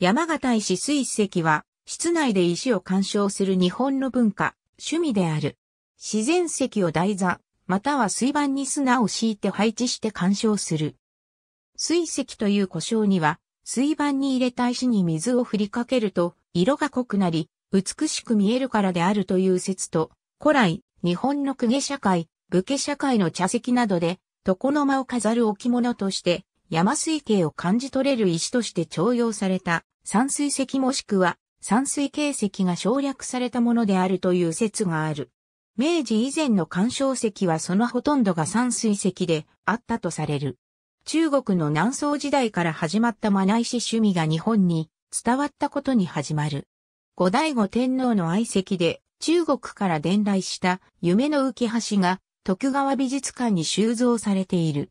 山形石水石は、室内で石を鑑賞する日本の文化、趣味である。自然石を台座、または水盤に砂を敷いて配置して鑑賞する。水石という呼称には、水盤に入れた石に水を振りかけると、色が濃くなり、美しく見えるからであるという説と、古来、日本の公家社会、武家社会の茶席などで、床の間を飾る置物として、山水系を感じ取れる石として徴用された山水石もしくは山水形石が省略されたものであるという説がある。明治以前の干渉石はそのほとんどが山水石であったとされる。中国の南宋時代から始まったマナ石趣味が日本に伝わったことに始まる。後醍醐天皇の愛席で中国から伝来した夢の浮橋が徳川美術館に収蔵されている。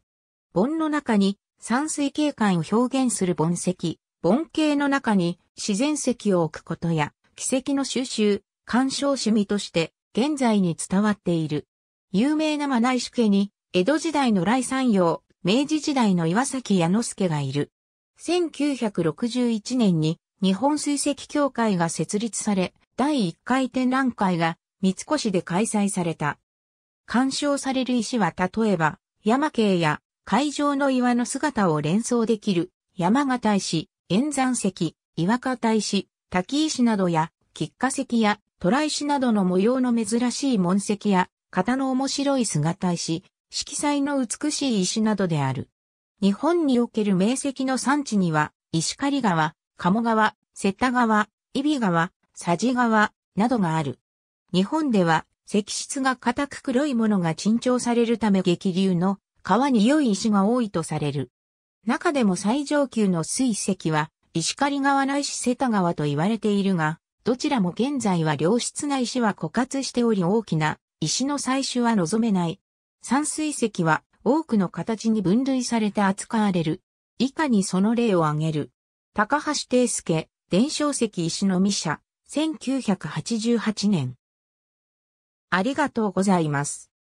盆の中に山水景観を表現する盆石、盆景の中に自然石を置くことや、奇跡の収集、鑑賞趣味として現在に伝わっている。有名な真内主家に、江戸時代の来山陽、明治時代の岩崎矢之助がいる。1961年に日本水石協会が設立され、第1回展覧会が三越で開催された。鑑賞される石は例えば、山系や海上の岩の姿を連想できる、山形石、円山石、岩形石、滝石などや、菊花石や、トラ石などの模様の珍しい門石や、型の面白い姿石、色彩の美しい石などである。日本における名石の産地には、石狩川、鴨川、瀬田川、伊比川、佐治川、などがある。日本では、石質が硬く黒いものが珍重されるため激流の川に良い石が多いとされる。中でも最上級の水石は、石狩川ないし瀬田川と言われているが、どちらも現在は良質な石は枯渇しており大きな石の採取は望めない。山水石は多くの形に分類されて扱われる。以下にその例を挙げる。高橋定介、伝承石石の御社、1988年。ありがとうございます。